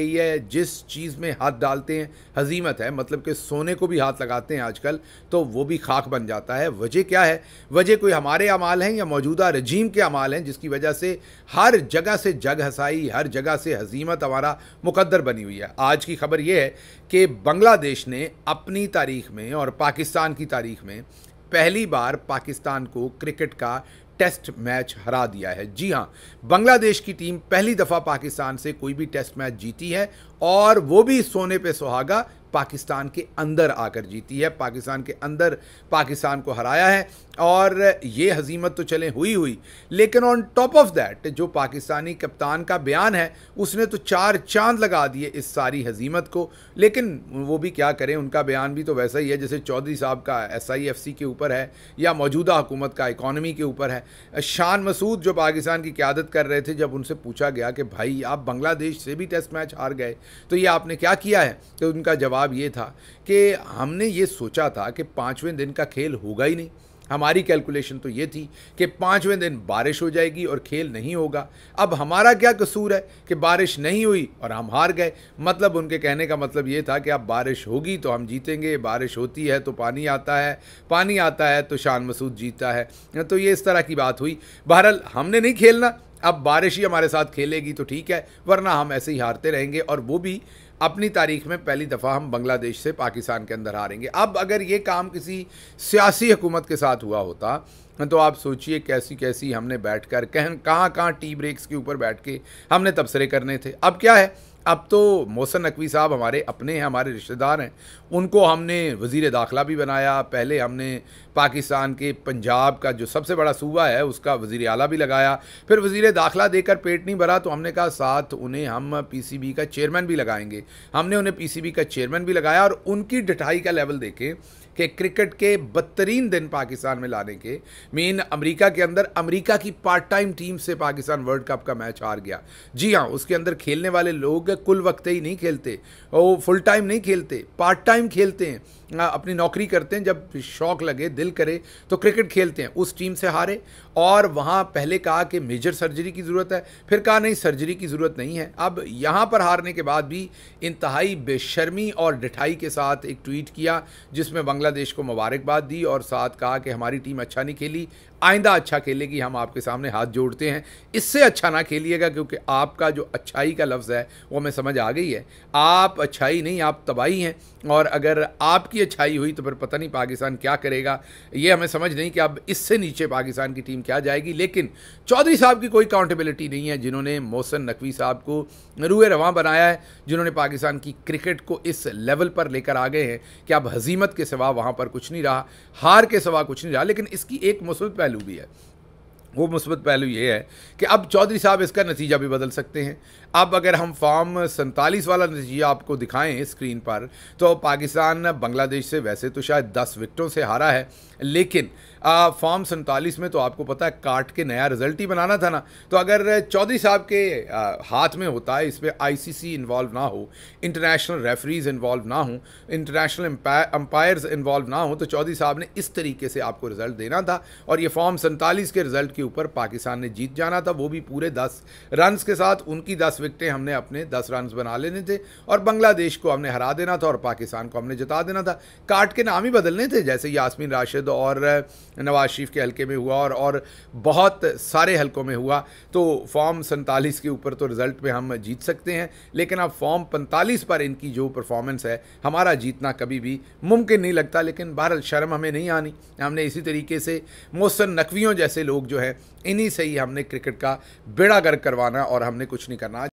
ये जिस चीज़ में हाथ डालते हैं हजीमत है मतलब कि सोने को भी हाथ लगाते हैं आजकल तो वो भी खाक बन जाता है वजह क्या है वजह कोई हमारे अमाल हैं या मौजूदा रजीम के अमाल हैं जिसकी वजह से हर जगह से जग हसाई हर जगह से हजीमत हमारा मुकद्दर बनी हुई है आज की खबर ये है कि बांग्लादेश ने अपनी तारीख में और पाकिस्तान की तारीख में पहली बार पाकिस्तान को क्रिकेट का टेस्ट मैच हरा दिया है जी हाँ बांग्लादेश की टीम पहली दफ़ा पाकिस्तान से कोई भी टेस्ट मैच जीती है और वो भी सोने पे सुहागा पाकिस्तान के अंदर आकर जीती है पाकिस्तान के अंदर पाकिस्तान को हराया है और ये हजीमत तो चले हुई हुई लेकिन ऑन टॉप ऑफ दैट जो पाकिस्तानी कप्तान का बयान है उसने तो चार चांद लगा दिए इस सारी हजीमत को लेकिन वो भी क्या करें उनका बयान भी तो वैसा ही है जैसे चौधरी साहब का एस आई एफ सी के ऊपर है या मौजूदा हुकूमत का इकानमी के ऊपर है शान मसूद जो पाकिस्तान की क्यादत कर रहे थे जब उनसे पूछा गया कि भाई आप बांग्लादेश से भी टेस्ट मैच हार गए तो ये आपने क्या किया है तो उनका जवाब जवाब ये था कि हमने ये सोचा था कि पाँचवें दिन का खेल होगा ही नहीं हमारी कैलकुलेशन तो ये थी कि पाँचवें दिन बारिश हो जाएगी और खेल नहीं होगा अब हमारा क्या कसूर है कि बारिश नहीं हुई और हम हार गए मतलब उनके कहने का मतलब ये था कि अब बारिश होगी तो हम जीतेंगे बारिश होती है तो पानी आता है पानी आता है तो शान मसूद जीतता है तो ये इस तरह की बात हुई बहरहाल हमने नहीं खेलना अब बारिश ही हमारे साथ खेलेगी तो ठीक है वरना हम ऐसे ही हारते रहेंगे और वो भी अपनी तारीख में पहली दफ़ा हम बांग्लादेश से पाकिस्तान के अंदर हारेंगे अब अगर ये काम किसी सियासी हुकूमत के साथ हुआ होता तो आप सोचिए कैसी कैसी हमने बैठ कर कह कहाँ कहाँ टी ब्रेक्स के ऊपर बैठ के हमने तबसरे करने थे अब क्या है अब तो मोहसन नकवी साहब हमारे अपने हैं हमारे रिश्तेदार हैं उनको हमने वज़ी दाखला भी बनाया पहले हमने पाकिस्तान के पंजाब का जो सबसे बड़ा सूबा है उसका वज़ी अला भी लगाया फिर वज़ी दाखला देकर पेट नहीं भरा तो हमने कहा साथ उन्हें हम पी सी बी का चेयरमैन भी लगाएंगे हमने उन्हें पीसीबी का चेयरमैन भी लगाया और उनकी डिठाई का लेवल देखे कि क्रिकेट के बदतरीन दिन पाकिस्तान में लाने के मीन अमेरिका के अंदर अमेरिका की पार्ट टाइम टीम से पाकिस्तान वर्ल्ड कप का मैच हार गया जी हाँ उसके अंदर खेलने वाले लोग कुल वक्त ही नहीं खेलते वो फुल टाइम नहीं खेलते पार्ट टाइम खेलते हैं अपनी नौकरी करते हैं जब शौक लगे दिल करे तो क्रिकेट खेलते हैं उस टीम से हारे और वहाँ पहले कहा कि मेजर सर्जरी की ज़रूरत है फिर कहा नहीं सर्जरी की ज़रूरत नहीं है अब यहाँ पर हारने के बाद भी इंतहाई बेशर्मी और डिठाई के साथ एक ट्वीट किया जिसमें बांग्लादेश को मुबारकबाद दी और साथ कहा कि हमारी टीम अच्छा नहीं खेली आइंदा अच्छा खेलेगी हम आपके सामने हाथ जोड़ते हैं इससे अच्छा ना खेलिएगा क्योंकि आपका जो अच्छाई का लफ्ज़ है वो हमें समझ आ गई है आप अच्छाई नहीं आप तबाही हैं और अगर आपकी अच्छाई हुई तो फिर पता नहीं पाकिस्तान क्या करेगा ये हमें समझ नहीं कि अब इससे नीचे पाकिस्तान की टीम क्या जाएगी लेकिन चौधरी साहब की कोई अकाउंटेबिलिटी नहीं है जिन्होंने मोहसन नकवी साहब को रूए रवान बनाया है जिन्होंने पाकिस्तान की क्रिकेट को इस लेवल पर लेकर आ गए हैं कि अब हजीमत के सिवा वहाँ पर कुछ नहीं रहा हार के सिवा कुछ नहीं रहा लेकिन इसकी एक मुस्बत पहले السلبيه वो मुस्बत पहलू ये है कि अब चौधरी साहब इसका नतीजा भी बदल सकते हैं अब अगर हम फॉर्म सैंतालीस वाला नतीजा आपको दिखाएं स्क्रीन पर तो पाकिस्तान बांग्लादेश से वैसे तो शायद दस विकटों से हारा है लेकिन फॉर्म सैंतालीस में तो आपको पता है काट के नया रिजल्ट ही बनाना था ना तो अगर चौधरी साहब के आ, हाथ में होता है इसमें आईसीसी इन्वॉल्व ना हो इंटरनेशनल रेफरीज इन्वॉल्व ना हो इंटरनेशनल अंपायर्स इन्वॉल्व ना हो तो चौधरी साहब ने इस तरीके से आपको रिजल्ट देना था और ये फॉर्म सैंतालीस के रिजल्ट की के ऊपर पाकिस्तान ने जीत जाना था वो भी पूरे दस रन्स के साथ उनकी दस विकटें हमने अपने दस रन्स बना लेने थे और बांग्लादेश को हमने हरा देना था और पाकिस्तान को हमने जिता देना था कार्ड के नाम ही बदलने थे जैसे यासमिन राशिद और नवाज शरीफ के हल्के में हुआ और, और बहुत सारे हल्कों में हुआ तो फॉर्म सैंतालीस के ऊपर तो रिज़ल्ट में हम जीत सकते हैं लेकिन अब फॉर्म पैंतालीस पर इनकी जो परफॉर्मेंस है हमारा जीतना कभी भी मुमकिन नहीं लगता लेकिन बहरल शर्म हमें नहीं आनी हमने इसी तरीके से मोहसन नकवियों जैसे लोग जो है इन्हीं से ही हमने क्रिकेट का बेड़ा गर्क करवाना और हमने कुछ नहीं करना